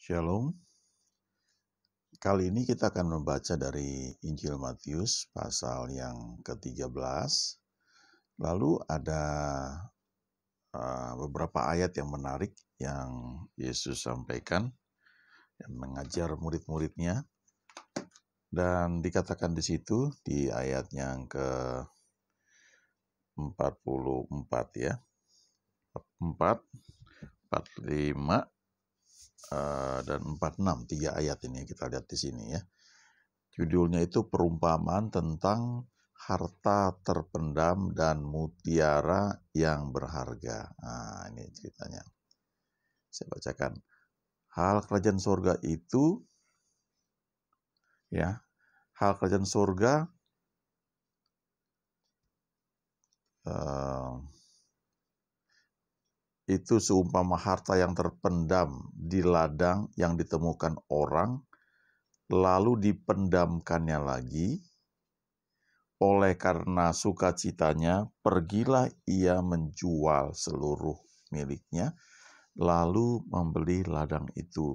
Shalom. Kali ini kita akan membaca dari Injil Matius pasal yang ke-13. Lalu ada uh, beberapa ayat yang menarik yang Yesus sampaikan yang mengajar murid-muridnya. Dan dikatakan di situ di ayat yang ke 44 ya. 4 45 Eh, dan 46 tiga ayat ini kita lihat di sini ya. Judulnya itu perumpamaan tentang harta terpendam dan mutiara yang berharga. Nah, ini ceritanya. Saya bacakan. Hal kerajaan surga itu ya, hal kerajaan surga eh, itu seumpama harta yang terpendam di ladang yang ditemukan orang, lalu dipendamkannya lagi. Oleh karena sukacitanya, pergilah ia menjual seluruh miliknya, lalu membeli ladang itu.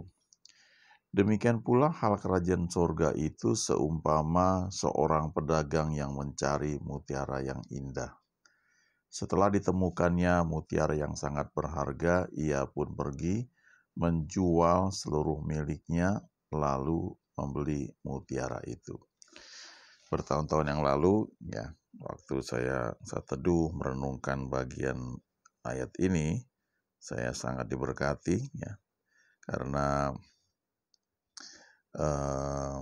Demikian pula hal kerajaan surga itu seumpama seorang pedagang yang mencari mutiara yang indah setelah ditemukannya mutiara yang sangat berharga, ia pun pergi menjual seluruh miliknya, lalu membeli mutiara itu. Bertahun-tahun yang lalu, ya, waktu saya saat teduh merenungkan bagian ayat ini, saya sangat diberkati, ya, karena eh,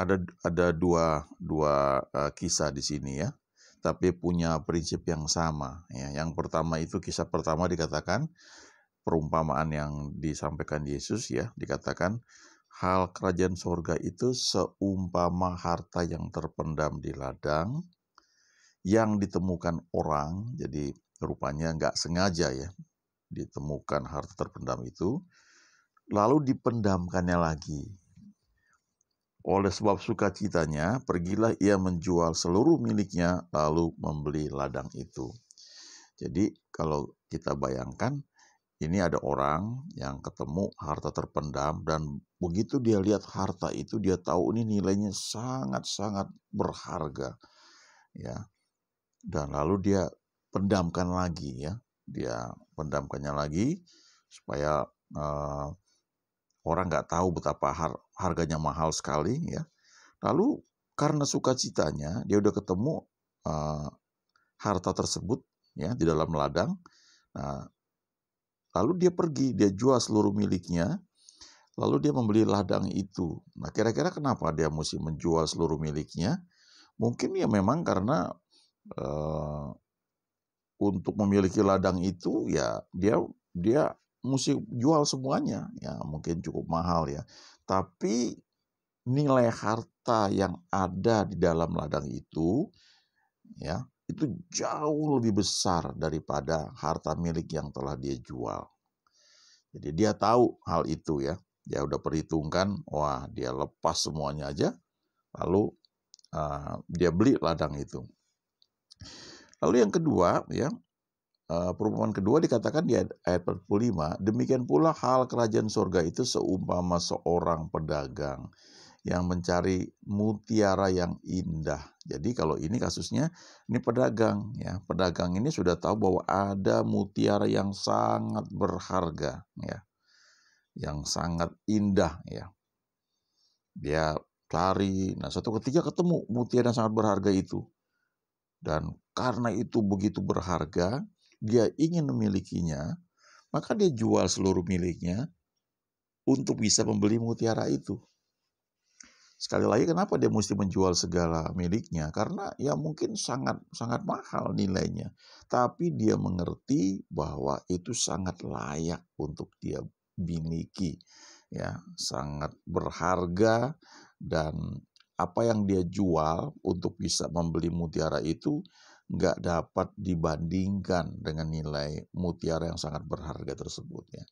ada ada dua dua uh, kisah di sini ya tapi punya prinsip yang sama ya yang pertama itu kisah pertama dikatakan perumpamaan yang disampaikan Yesus ya dikatakan hal kerajaan surga itu seumpama harta yang terpendam di ladang yang ditemukan orang jadi rupanya nggak sengaja ya ditemukan harta terpendam itu lalu dipendamkannya lagi oleh sebab sukacitanya, pergilah ia menjual seluruh miliknya, lalu membeli ladang itu. Jadi, kalau kita bayangkan, ini ada orang yang ketemu harta terpendam, dan begitu dia lihat harta itu, dia tahu ini nilainya sangat-sangat berharga, ya. Dan lalu dia pendamkan lagi, ya, dia pendamkannya lagi supaya uh, Orang nggak tahu betapa har harganya mahal sekali ya. Lalu karena sukacitanya dia udah ketemu uh, harta tersebut ya di dalam ladang. Nah, lalu dia pergi, dia jual seluruh miliknya. Lalu dia membeli ladang itu. Nah, kira-kira kenapa dia mesti menjual seluruh miliknya? Mungkin ya memang karena uh, untuk memiliki ladang itu ya dia dia Musik jual semuanya ya mungkin cukup mahal ya tapi nilai harta yang ada di dalam ladang itu ya itu jauh lebih besar daripada harta milik yang telah dia jual jadi dia tahu hal itu ya dia udah perhitungkan wah dia lepas semuanya aja lalu uh, dia beli ladang itu lalu yang kedua ya Eh, perumpamaan kedua dikatakan di ayat 45, demikian pula hal kerajaan surga itu seumpama seorang pedagang yang mencari mutiara yang indah. Jadi kalau ini kasusnya ini pedagang ya. Pedagang ini sudah tahu bahwa ada mutiara yang sangat berharga ya. Yang sangat indah ya. Dia cari. Nah, satu ketika ketemu mutiara yang sangat berharga itu. Dan karena itu begitu berharga, dia ingin memilikinya, maka dia jual seluruh miliknya untuk bisa membeli mutiara itu. Sekali lagi kenapa dia mesti menjual segala miliknya? Karena ya mungkin sangat sangat mahal nilainya. Tapi dia mengerti bahwa itu sangat layak untuk dia miliki. Ya, sangat berharga dan apa yang dia jual untuk bisa membeli mutiara itu nggak dapat dibandingkan dengan nilai mutiara yang sangat berharga tersebut ya.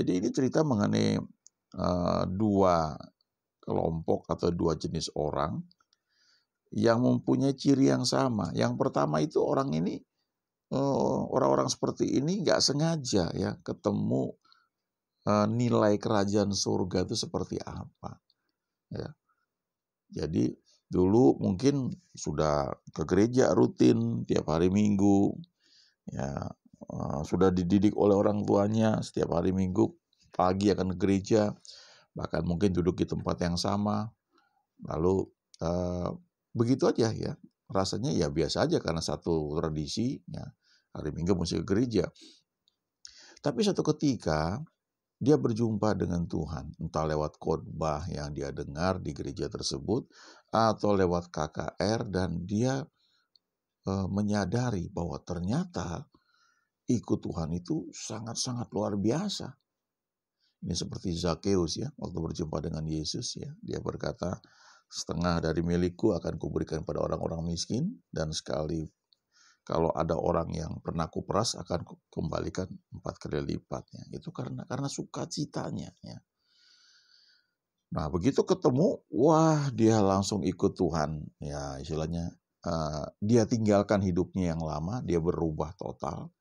Jadi ini cerita mengenai uh, dua kelompok atau dua jenis orang yang mempunyai ciri yang sama. Yang pertama itu orang ini orang eh, orang-orang seperti ini nggak sengaja ya ketemu uh, nilai kerajaan surga itu seperti apa. Ya. Jadi Dulu mungkin sudah ke gereja rutin tiap hari Minggu, ya eh, sudah dididik oleh orang tuanya setiap hari Minggu pagi akan ke gereja, bahkan mungkin duduk di tempat yang sama, lalu eh, begitu aja ya rasanya ya biasa aja karena satu tradisi ya hari Minggu mesti ke gereja. Tapi satu ketika dia berjumpa dengan Tuhan, entah lewat khotbah yang dia dengar di gereja tersebut atau lewat KKR dan dia e, menyadari bahwa ternyata ikut Tuhan itu sangat-sangat luar biasa. Ini seperti Zakeus ya, waktu berjumpa dengan Yesus ya, dia berkata, setengah dari milikku akan kuberikan pada orang-orang miskin dan sekali kalau ada orang yang pernah kuperas akan kembalikan empat kali lipatnya. Itu karena karena sukacitanya ya. Nah, begitu ketemu, wah dia langsung ikut Tuhan. Ya, istilahnya uh, dia tinggalkan hidupnya yang lama, dia berubah total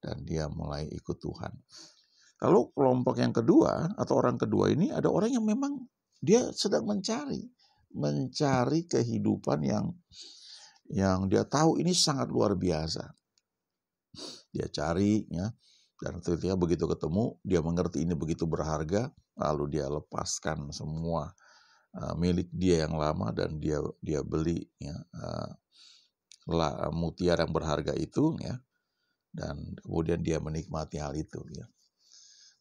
dan dia mulai ikut Tuhan. Lalu kelompok yang kedua atau orang kedua ini ada orang yang memang dia sedang mencari, mencari kehidupan yang yang dia tahu ini sangat luar biasa. Dia cari ya dan tentunya begitu ketemu dia mengerti ini begitu berharga lalu dia lepaskan semua uh, milik dia yang lama dan dia dia beli ya, uh, la, mutiara yang berharga itu ya dan kemudian dia menikmati hal itu ya.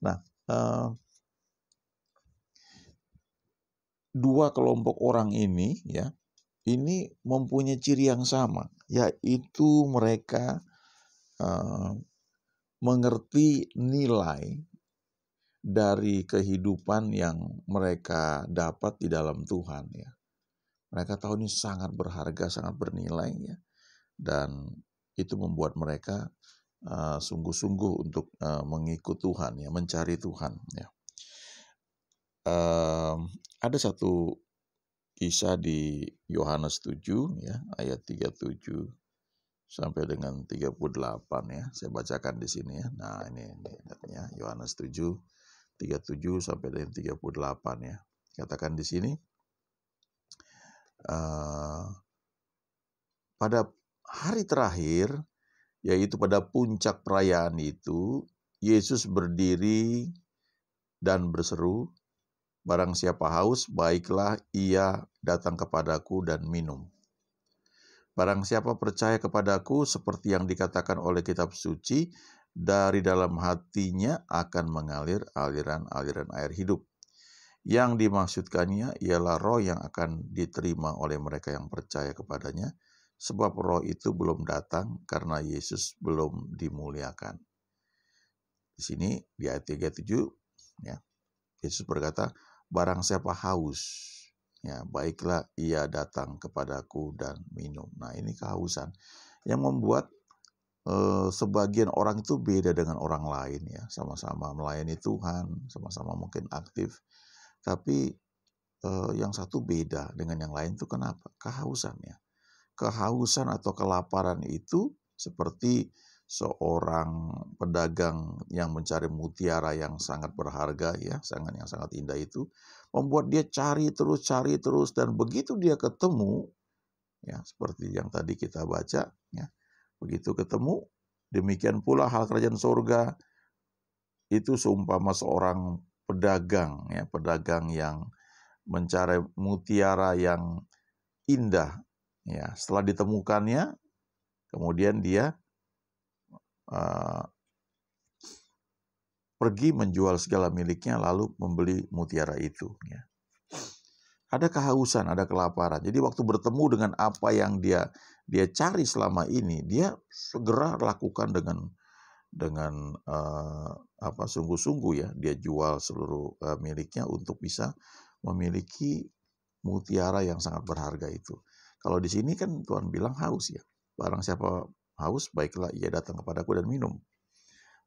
Nah, uh, dua kelompok orang ini ya, ini mempunyai ciri yang sama, yaitu mereka uh, mengerti nilai dari kehidupan yang mereka dapat di dalam Tuhan ya. Mereka tahu ini sangat berharga, sangat bernilai ya. Dan itu membuat mereka eh, sungguh-sungguh untuk uh, mengikut Tuhan ya, mencari Tuhan ya. ada satu kisah di Yohanes 7 ya, ayat 37 sampai dengan 38 ya. Saya bacakan di sini ya. Nah, ini ini ya Yohanes 7 37 sampai dengan 38 ya. Katakan di sini uh, pada hari terakhir yaitu pada puncak perayaan itu Yesus berdiri dan berseru barang siapa haus baiklah ia datang kepadaku dan minum Barang siapa percaya kepadaku seperti yang dikatakan oleh kitab suci, dari dalam hatinya akan mengalir aliran-aliran air hidup. Yang dimaksudkannya ialah roh yang akan diterima oleh mereka yang percaya kepadanya, sebab roh itu belum datang karena Yesus belum dimuliakan. Di sini di ayat 37 ya. Yesus berkata, barang siapa haus, ya baiklah ia datang kepadaku dan minum. Nah, ini kehausan yang membuat Eh, sebagian orang itu beda dengan orang lain ya, sama-sama melayani Tuhan, sama-sama mungkin aktif, tapi eh, yang satu beda dengan yang lain itu kenapa? kehausan ya Kehausan atau kelaparan itu seperti seorang pedagang yang mencari mutiara yang sangat berharga ya, sangat yang sangat indah itu membuat dia cari terus cari terus dan begitu dia ketemu ya seperti yang tadi kita baca ya Begitu ketemu, demikian pula hal kerajaan surga itu seumpama seorang pedagang ya, pedagang yang mencari mutiara yang indah ya. Setelah ditemukannya, kemudian dia uh, pergi menjual segala miliknya lalu membeli mutiara itu ya. Ada kehausan, ada kelaparan. Jadi waktu bertemu dengan apa yang dia dia cari selama ini dia segera lakukan dengan dengan uh, apa sungguh-sungguh ya dia jual seluruh uh, miliknya untuk bisa memiliki mutiara yang sangat berharga itu. Kalau di sini kan Tuhan bilang haus ya. Barang siapa haus baiklah ia datang kepadaku dan minum.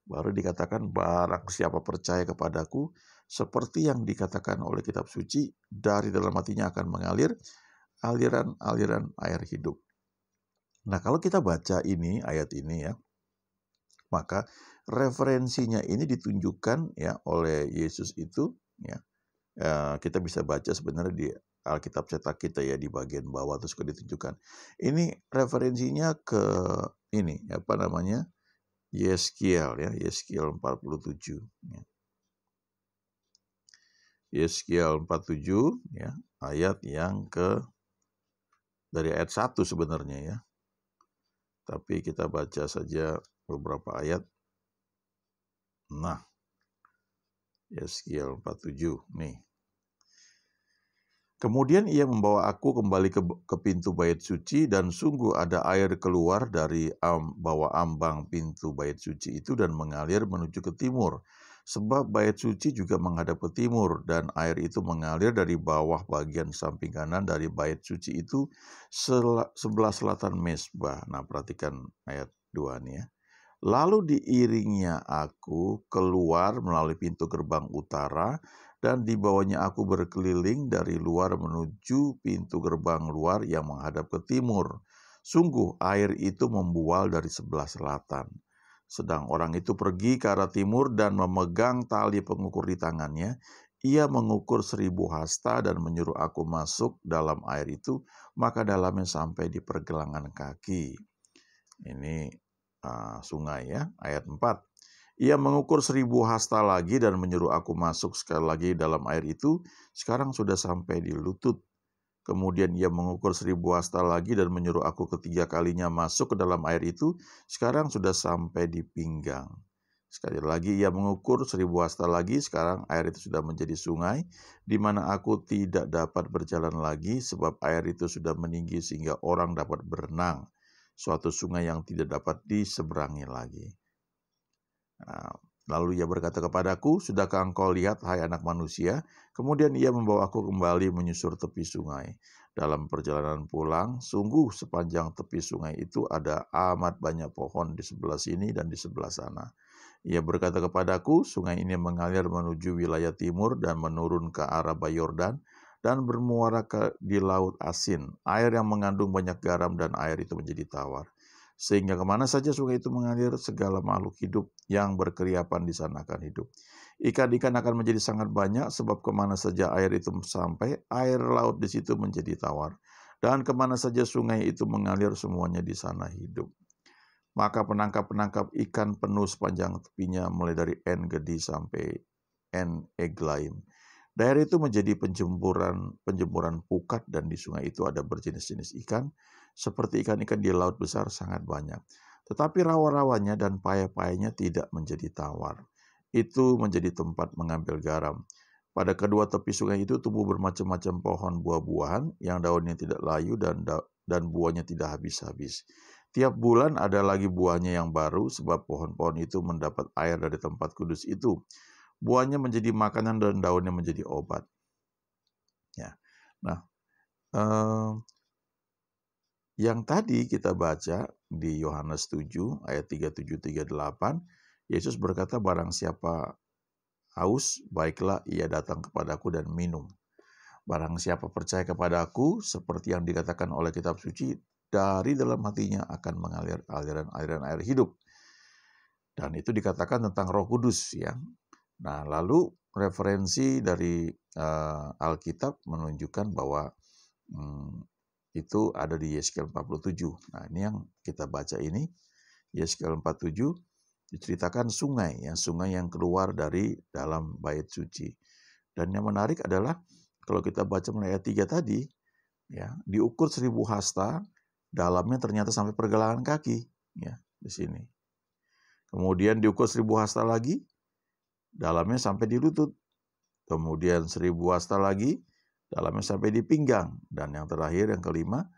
Baru dikatakan barang siapa percaya kepadaku seperti yang dikatakan oleh kitab suci dari dalam hatinya akan mengalir aliran-aliran air hidup. Nah, kalau kita baca ini ayat ini ya, maka referensinya ini ditunjukkan ya oleh Yesus itu ya. E, kita bisa baca sebenarnya di Alkitab cetak kita ya di bagian bawah terus ditunjukkan. Ini referensinya ke ini apa namanya? Yeskiel ya, Yeskiel 47 ya. Yeskiel 47 ya, ayat yang ke dari ayat 1 sebenarnya ya. Tapi kita baca saja beberapa ayat. Nah, Yeskiel 47 nih. Kemudian ia membawa aku kembali ke, ke pintu bait suci dan sungguh ada air keluar dari am, bawah ambang pintu bait suci itu dan mengalir menuju ke timur Sebab bait suci juga menghadap ke timur dan air itu mengalir dari bawah bagian samping kanan dari bait suci itu sebelah selatan mesbah. Nah perhatikan ayat 2 nih ya. Lalu diiringnya aku keluar melalui pintu gerbang utara dan dibawanya aku berkeliling dari luar menuju pintu gerbang luar yang menghadap ke timur. Sungguh air itu membual dari sebelah selatan sedang orang itu pergi ke arah timur dan memegang tali pengukur di tangannya. Ia mengukur seribu hasta dan menyuruh aku masuk dalam air itu, maka dalamnya sampai di pergelangan kaki. Ini uh, sungai ya, ayat 4. Ia mengukur seribu hasta lagi dan menyuruh aku masuk sekali lagi dalam air itu. Sekarang sudah sampai di lutut. Kemudian ia mengukur seribu hasta lagi dan menyuruh aku ketiga kalinya masuk ke dalam air itu. Sekarang sudah sampai di pinggang. Sekali lagi ia mengukur seribu hasta lagi, sekarang air itu sudah menjadi sungai, di mana aku tidak dapat berjalan lagi sebab air itu sudah meninggi sehingga orang dapat berenang. Suatu sungai yang tidak dapat diseberangi lagi. Nah, Lalu ia berkata kepadaku, Sudahkah engkau lihat, hai anak manusia? Kemudian ia membawa aku kembali menyusur tepi sungai. Dalam perjalanan pulang, sungguh sepanjang tepi sungai itu ada amat banyak pohon di sebelah sini dan di sebelah sana. Ia berkata kepadaku, sungai ini mengalir menuju wilayah timur dan menurun ke arah Bayordan dan bermuara ke di laut asin. Air yang mengandung banyak garam dan air itu menjadi tawar. Sehingga kemana saja sungai itu mengalir, segala makhluk hidup yang berkeriapan di sana akan hidup. Ikan-ikan akan menjadi sangat banyak sebab kemana saja air itu sampai, air laut di situ menjadi tawar. Dan kemana saja sungai itu mengalir semuanya di sana hidup. Maka penangkap-penangkap ikan penuh sepanjang tepinya mulai dari N Gedi sampai N Eglaim. Daerah itu menjadi penjemuran penjemuran pukat dan di sungai itu ada berjenis-jenis ikan seperti ikan-ikan di laut besar sangat banyak. Tetapi rawa-rawanya dan payah-payahnya tidak menjadi tawar. Itu menjadi tempat mengambil garam. Pada kedua tepi sungai itu tumbuh bermacam-macam pohon buah-buahan yang daunnya tidak layu dan da dan buahnya tidak habis-habis. Tiap bulan ada lagi buahnya yang baru sebab pohon-pohon itu mendapat air dari tempat kudus itu. Buahnya menjadi makanan dan daunnya menjadi obat. Ya. Nah, eh, yang tadi kita baca di Yohanes 7 ayat 37 38, Yesus berkata barang siapa haus, baiklah ia datang kepadaku dan minum. Barang siapa percaya kepadaku, seperti yang dikatakan oleh kitab suci, dari dalam hatinya akan mengalir aliran-aliran air hidup. Dan itu dikatakan tentang Roh Kudus ya. Nah, lalu referensi dari uh, Alkitab menunjukkan bahwa hmm, itu ada di Yeskel 47. Nah, ini yang kita baca ini Yeskel 47 diceritakan sungai yang sungai yang keluar dari dalam bait suci. Dan yang menarik adalah kalau kita baca ayat 3 tadi ya, diukur seribu hasta, dalamnya ternyata sampai pergelangan kaki ya di sini. Kemudian diukur seribu hasta lagi, dalamnya sampai di lutut. Kemudian seribu hasta lagi, dalamnya sampai di pinggang dan yang terakhir yang kelima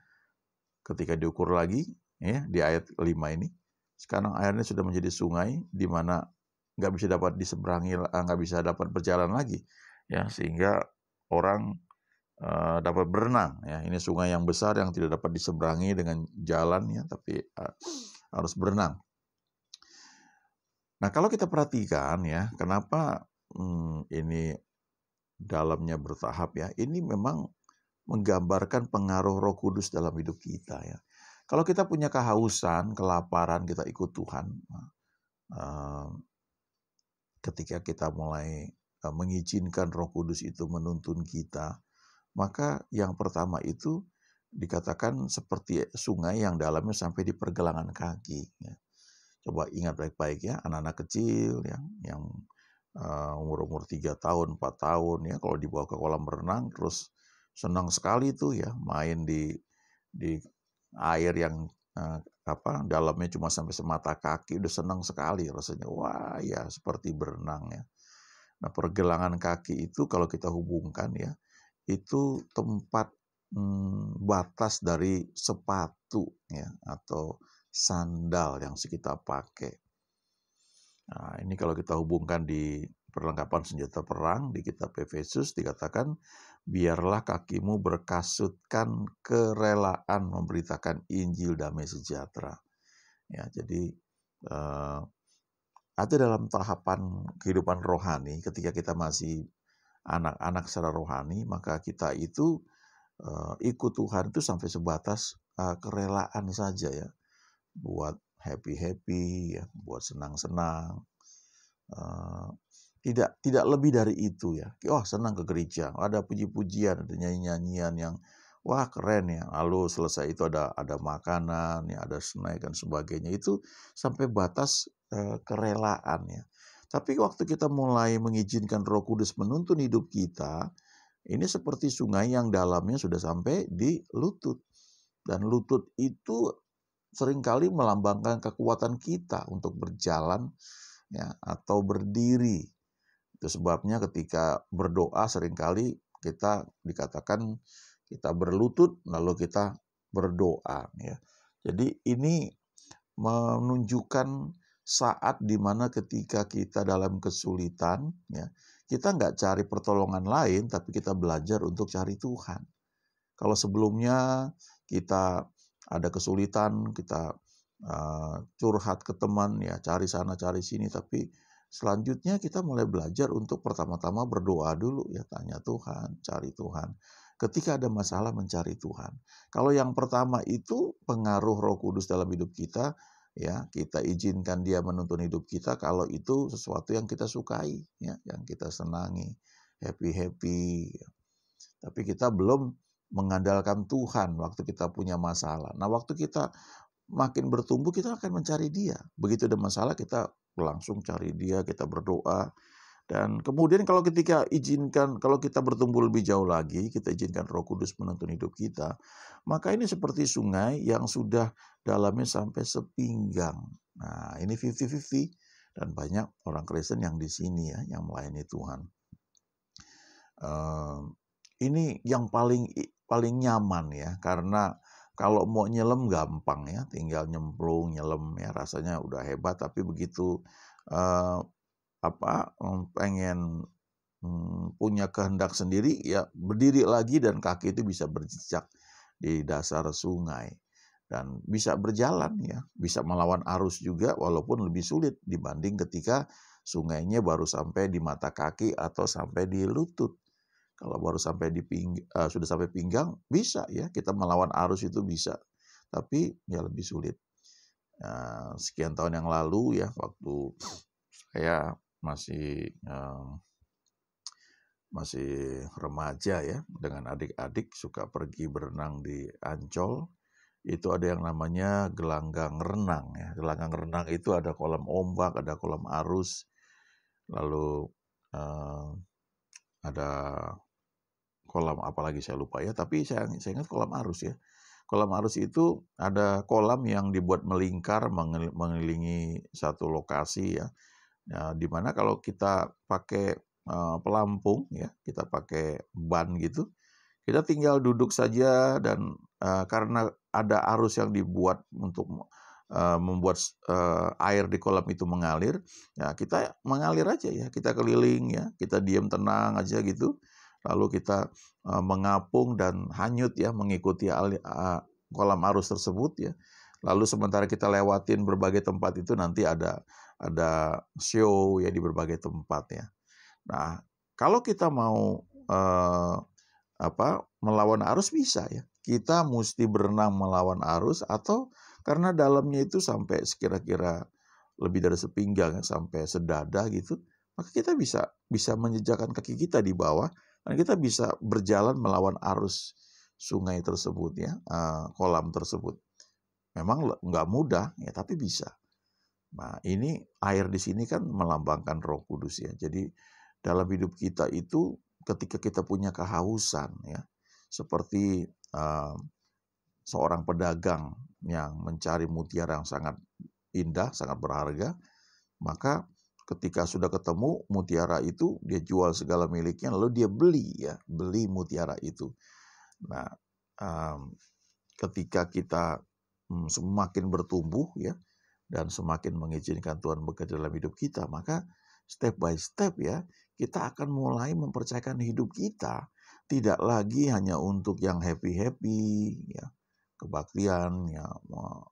ketika diukur lagi ya di ayat lima ini sekarang airnya sudah menjadi sungai di mana nggak bisa dapat diseberangi eh, nggak bisa dapat berjalan lagi ya sehingga orang uh, dapat berenang ya ini sungai yang besar yang tidak dapat diseberangi dengan jalan ya tapi uh, harus berenang nah kalau kita perhatikan ya kenapa hmm, ini dalamnya bertahap ya. Ini memang menggambarkan pengaruh Roh Kudus dalam hidup kita ya. Kalau kita punya kehausan, kelaparan, kita ikut Tuhan. Nah, ketika kita mulai mengizinkan Roh Kudus itu menuntun kita, maka yang pertama itu dikatakan seperti sungai yang dalamnya sampai di pergelangan kaki. Ya. Coba ingat baik-baik ya, anak-anak kecil yang yang umur-umur 3 tahun, empat tahun ya kalau dibawa ke kolam renang terus senang sekali itu ya main di di air yang eh, apa dalamnya cuma sampai semata kaki udah senang sekali rasanya. Wah, ya seperti berenang ya. Nah, pergelangan kaki itu kalau kita hubungkan ya, itu tempat hmm, batas dari sepatu ya atau sandal yang kita pakai. Nah, ini kalau kita hubungkan di perlengkapan senjata perang di kitab Efesus dikatakan biarlah kakimu berkasutkan kerelaan memberitakan Injil damai sejahtera. Ya, jadi eh, ada dalam tahapan kehidupan rohani ketika kita masih anak-anak secara rohani, maka kita itu eh, ikut Tuhan itu sampai sebatas eh, kerelaan saja ya. Buat happy-happy ya, buat senang-senang. Eh, tidak tidak lebih dari itu ya. Oh senang ke gereja, ada puji-pujian, ada nyanyian-nyanyian yang wah keren ya. Lalu selesai itu ada ada makanan, ya ada snack dan sebagainya. Itu sampai batas eh, kerelaan ya. Tapi waktu kita mulai mengizinkan Roh Kudus menuntun hidup kita, ini seperti sungai yang dalamnya sudah sampai di lutut. Dan lutut itu seringkali melambangkan kekuatan kita untuk berjalan ya atau berdiri itu sebabnya ketika berdoa seringkali kita dikatakan kita berlutut lalu kita berdoa ya. Jadi ini menunjukkan saat dimana ketika kita dalam kesulitan ya kita nggak cari pertolongan lain tapi kita belajar untuk cari Tuhan kalau sebelumnya kita ada kesulitan kita uh, curhat ke teman ya cari sana cari sini tapi Selanjutnya kita mulai belajar untuk pertama-tama berdoa dulu ya, tanya Tuhan, cari Tuhan. Ketika ada masalah mencari Tuhan. Kalau yang pertama itu pengaruh Roh Kudus dalam hidup kita, ya, kita izinkan dia menuntun hidup kita kalau itu sesuatu yang kita sukai, ya, yang kita senangi, happy-happy. Ya. Tapi kita belum mengandalkan Tuhan waktu kita punya masalah. Nah, waktu kita makin bertumbuh kita akan mencari dia. Begitu ada masalah kita langsung cari dia, kita berdoa. Dan kemudian kalau ketika izinkan, kalau kita bertumbuh lebih jauh lagi, kita izinkan roh kudus menuntun hidup kita, maka ini seperti sungai yang sudah dalamnya sampai sepinggang. Nah ini 50-50 dan banyak orang Kristen yang di sini ya, yang melayani Tuhan. Uh, ini yang paling paling nyaman ya, karena kalau mau nyelam gampang ya, tinggal nyemplung, nyelam ya rasanya udah hebat. Tapi begitu eh, apa mmm, pengen um, punya kehendak sendiri ya berdiri lagi dan kaki itu bisa berjejak di dasar sungai dan bisa berjalan ya, bisa melawan arus juga walaupun lebih sulit dibanding ketika sungainya baru sampai di mata kaki atau sampai di lutut. Kalau baru sampai di ping uh, sudah sampai pinggang, bisa ya kita melawan arus itu bisa. Tapi ya lebih sulit. Uh, sekian tahun yang lalu ya waktu saya masih uh, masih remaja ya dengan adik-adik suka pergi berenang di Ancol itu ada yang namanya gelanggang renang ya. Gelanggang renang itu ada kolam ombak, ada kolam arus, lalu uh, ada kolam apalagi saya lupa ya tapi saya, saya ingat kolam arus ya kolam arus itu ada kolam yang dibuat melingkar mengelilingi satu lokasi ya nah, dimana kalau kita pakai uh, pelampung ya kita pakai ban gitu kita tinggal duduk saja dan uh, karena ada arus yang dibuat untuk uh, membuat uh, air di kolam itu mengalir ya kita mengalir aja ya kita keliling ya kita diam tenang aja gitu lalu kita eh, mengapung dan hanyut ya mengikuti kolam arus tersebut ya. Lalu sementara kita lewatin berbagai tempat itu nanti ada ada show ya di berbagai tempat ya. Nah, kalau kita mau eh, apa melawan arus bisa ya. Kita mesti berenang melawan arus atau karena dalamnya itu sampai sekira-kira lebih dari sepinggang ya, sampai sedada gitu, maka kita bisa bisa menjejakkan kaki kita di bawah dan kita bisa berjalan melawan arus sungai tersebut ya, eh, kolam tersebut. Memang nggak mudah ya, tapi bisa. Nah, ini air di sini kan melambangkan Roh Kudus ya. Jadi dalam hidup kita itu ketika kita punya kehausan ya, seperti uh, seorang pedagang yang mencari mutiara yang sangat indah, sangat berharga, maka ketika sudah ketemu mutiara itu dia jual segala miliknya lalu dia beli ya beli mutiara itu nah um, ketika kita um, semakin bertumbuh ya dan semakin mengizinkan Tuhan bekerja dalam hidup kita maka step by step ya kita akan mulai mempercayakan hidup kita tidak lagi hanya untuk yang happy happy ya kebaktian ya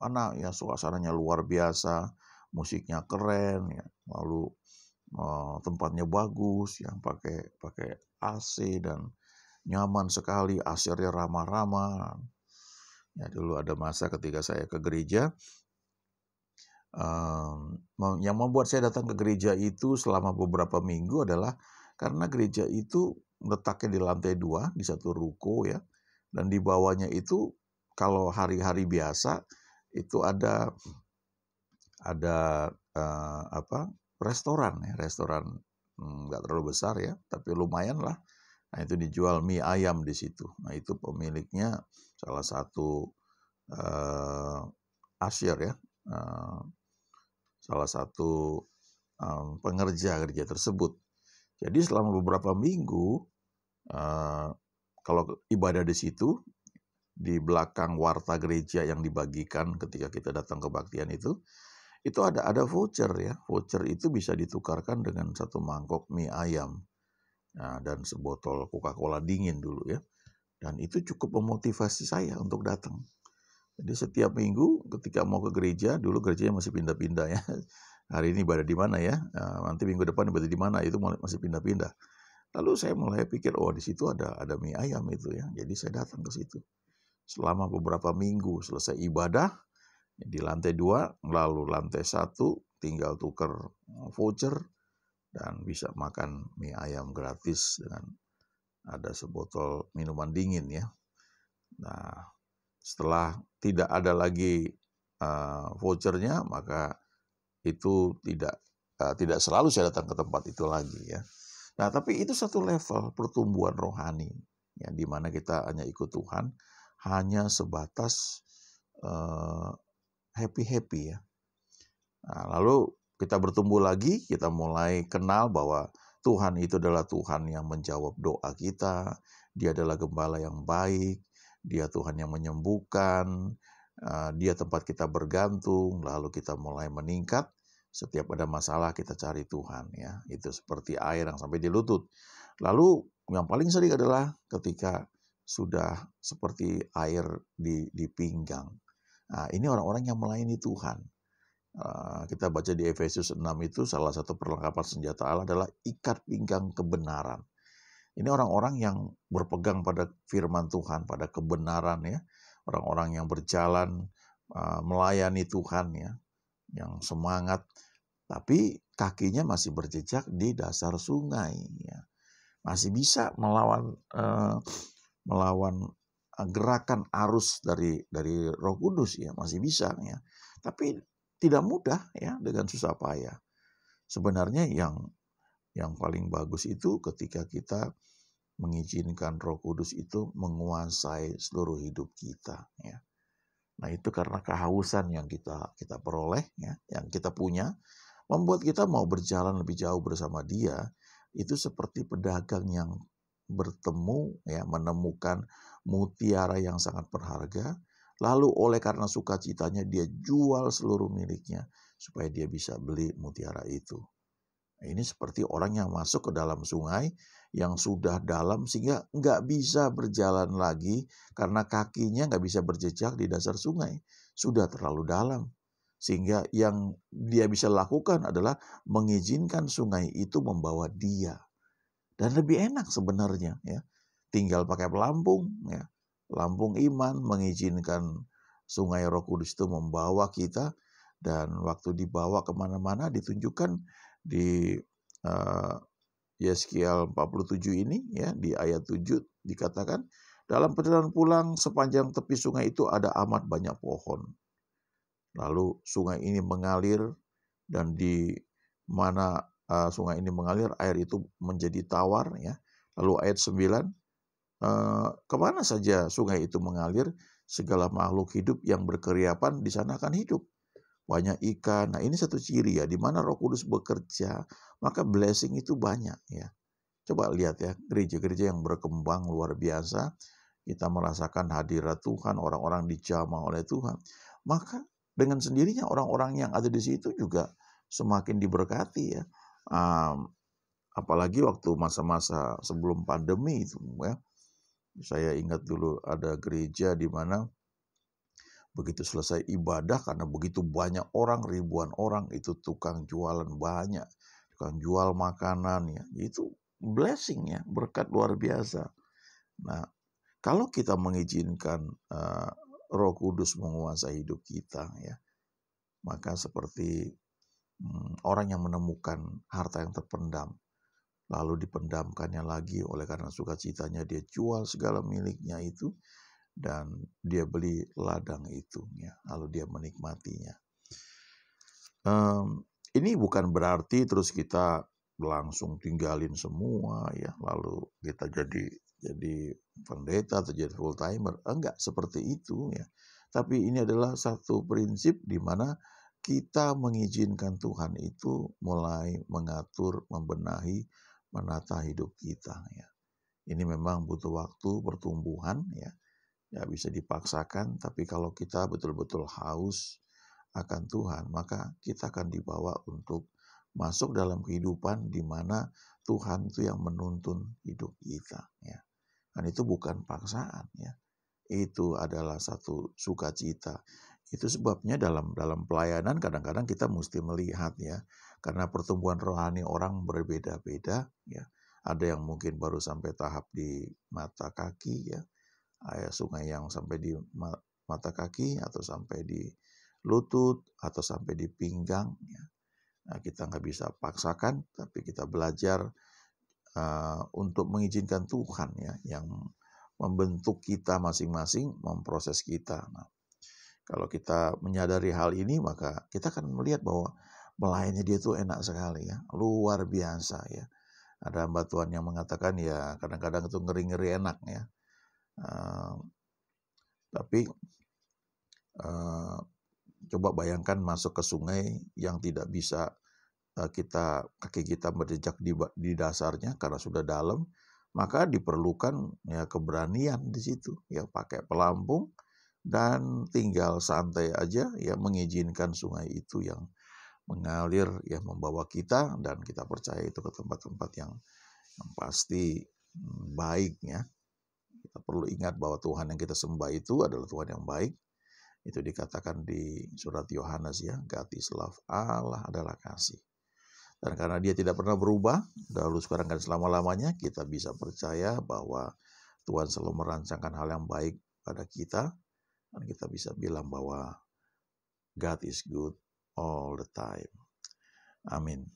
anak ya suasananya luar biasa musiknya keren ya lalu uh, tempatnya bagus yang pakai pakai AC dan nyaman sekali asyirnya ramah-ramah ya dulu ada masa ketika saya ke gereja um, yang membuat saya datang ke gereja itu selama beberapa minggu adalah karena gereja itu letaknya di lantai dua di satu ruko ya dan di bawahnya itu kalau hari-hari biasa itu ada ada uh, apa restoran ya restoran hmm, nggak hmm, terlalu besar ya tapi lumayan lah nah itu dijual mie ayam di situ nah itu pemiliknya salah satu uh, eh, asyir ya uh, salah satu um, pengerja kerja tersebut jadi selama beberapa minggu uh, kalau ibadah di situ di belakang warta gereja yang dibagikan ketika kita datang ke baktian itu itu ada ada voucher ya. Voucher itu bisa ditukarkan dengan satu mangkok mie ayam nah, dan sebotol Coca-Cola dingin dulu ya. Dan itu cukup memotivasi saya untuk datang. Jadi setiap minggu ketika mau ke gereja, dulu gerejanya masih pindah-pindah ya. Hari ini ibadah di mana ya? Nah, nanti minggu depan ibadah di mana? Itu masih pindah-pindah. Lalu saya mulai pikir, oh di situ ada ada mie ayam itu ya. Jadi saya datang ke situ. Selama beberapa minggu selesai ibadah, di lantai dua, lalu lantai satu, tinggal tuker eh, voucher dan bisa makan mie ayam gratis dengan ada sebotol minuman dingin ya. Nah, setelah tidak ada lagi uh, vouchernya, maka itu tidak uh, tidak selalu saya datang ke tempat itu lagi ya. Nah, tapi itu satu level pertumbuhan rohani ya di mana kita hanya ikut Tuhan hanya sebatas uh, happy-happy ya. Nah, lalu kita bertumbuh lagi, kita mulai kenal bahwa Tuhan itu adalah Tuhan yang menjawab doa kita, dia adalah gembala yang baik, dia Tuhan yang menyembuhkan, eh, dia tempat kita bergantung, lalu kita mulai meningkat, setiap ada masalah kita cari Tuhan ya. Itu seperti air yang sampai di lutut. Lalu yang paling sering adalah ketika sudah seperti air di, di pinggang. Nah, ini orang-orang yang melayani Tuhan. Eh, kita baca di Efesus 6 itu salah satu perlengkapan senjata Allah adalah ikat pinggang kebenaran. Ini orang-orang yang berpegang pada firman Tuhan, pada kebenaran ya. Orang-orang yang berjalan eh, melayani Tuhan ya, yang semangat tapi kakinya masih berjejak di dasar sungai ya. Masih bisa melawan eh, melawan Eh, gerakan arus dari dari Roh Kudus ya masih bisa ya. Tapi tidak mudah ya dengan susah payah. Sebenarnya yang yang paling bagus itu ketika kita mengizinkan Roh Kudus itu menguasai seluruh hidup kita ya. Nah, itu karena kehausan yang kita kita peroleh ya, yang kita punya membuat kita mau berjalan lebih jauh bersama dia itu seperti pedagang yang bertemu ya menemukan mutiara yang sangat berharga lalu oleh karena sukacitanya dia jual seluruh miliknya supaya dia bisa beli mutiara itu ini seperti orang yang masuk ke dalam sungai yang sudah dalam sehingga nggak bisa berjalan lagi karena kakinya nggak bisa berjejak di dasar sungai sudah terlalu dalam sehingga yang dia bisa lakukan adalah mengizinkan sungai itu membawa dia dan lebih enak sebenarnya ya tinggal pakai pelampung ya lampung iman mengizinkan sungai Roh Kudus itu membawa kita dan waktu dibawa kemana-mana ditunjukkan di uh, Yeskial 47 ini ya di ayat 7 dikatakan dalam perjalanan pulang sepanjang tepi sungai itu ada amat banyak pohon. Lalu sungai ini mengalir dan di mana Eh, sungai ini mengalir, air itu menjadi tawar ya. Lalu ayat 9 uh, eh, kemana saja sungai itu mengalir, segala makhluk hidup yang berkeriapan di sana akan hidup. Banyak ikan. Nah, ini satu ciri ya di mana Roh Kudus bekerja, maka blessing itu banyak ya. Coba lihat ya, gereja-gereja yang berkembang luar biasa, kita merasakan hadirat Tuhan, orang-orang dijamah oleh Tuhan. Maka dengan sendirinya orang-orang yang ada di situ juga semakin diberkati ya um, apalagi waktu masa-masa sebelum pandemi itu ya saya ingat dulu ada gereja di mana begitu selesai ibadah karena begitu banyak orang ribuan orang itu tukang jualan banyak tukang jual makanan ya itu blessing ya berkat luar biasa nah kalau kita mengizinkan uh, Roh Kudus menguasai hidup kita ya maka seperti Hmm, orang yang menemukan harta yang terpendam, lalu dipendamkannya lagi oleh karena sukacitanya dia jual segala miliknya itu dan dia beli ladang itu, ya, lalu dia menikmatinya. Um, ini bukan berarti terus kita langsung tinggalin semua, ya, lalu kita jadi jadi pendeta atau jadi full timer, enggak seperti itu, ya. Tapi ini adalah satu prinsip di mana kita mengizinkan Tuhan itu mulai mengatur, membenahi, menata hidup kita ya. Ini memang butuh waktu pertumbuhan ya. Ya bisa dipaksakan, tapi kalau kita betul-betul haus akan Tuhan, maka kita akan dibawa untuk masuk dalam kehidupan di mana Tuhan itu yang menuntun hidup kita ya. Dan itu bukan paksaan ya. Itu adalah satu sukacita itu sebabnya dalam dalam pelayanan kadang-kadang kita mesti melihat ya, karena pertumbuhan rohani orang berbeda-beda ya. Ada yang mungkin baru sampai tahap di mata kaki ya. ayah sungai yang sampai di mata kaki atau sampai di lutut atau sampai di pinggang ya. Nah, kita nggak bisa paksakan, tapi kita belajar uh, untuk mengizinkan Tuhan ya yang membentuk kita masing-masing, memproses kita. Nah, kalau kita menyadari hal ini, maka kita akan melihat bahwa melayani dia itu enak sekali ya, luar biasa ya. Ada hamba Tuhan yang mengatakan ya kadang-kadang itu ngeri-ngeri enak ya. Uh, tapi uh, coba bayangkan masuk ke sungai yang tidak bisa uh, kita kaki kita berjejak di, di dasarnya karena sudah dalam, maka diperlukan ya keberanian di situ ya pakai pelampung dan tinggal santai aja ya mengizinkan sungai itu yang mengalir ya membawa kita dan kita percaya itu ke tempat-tempat yang pasti hmm, baiknya. Kita perlu ingat bahwa Tuhan yang kita sembah itu adalah Tuhan yang baik. Itu dikatakan di surat Yohanes ya, love Allah adalah kasih. Dan karena dia tidak pernah berubah, lalu sekarang dan selama-lamanya, kita bisa percaya bahwa Tuhan selalu merancangkan hal yang baik pada kita dan kita bisa bilang bahwa God is good all the time. Amin.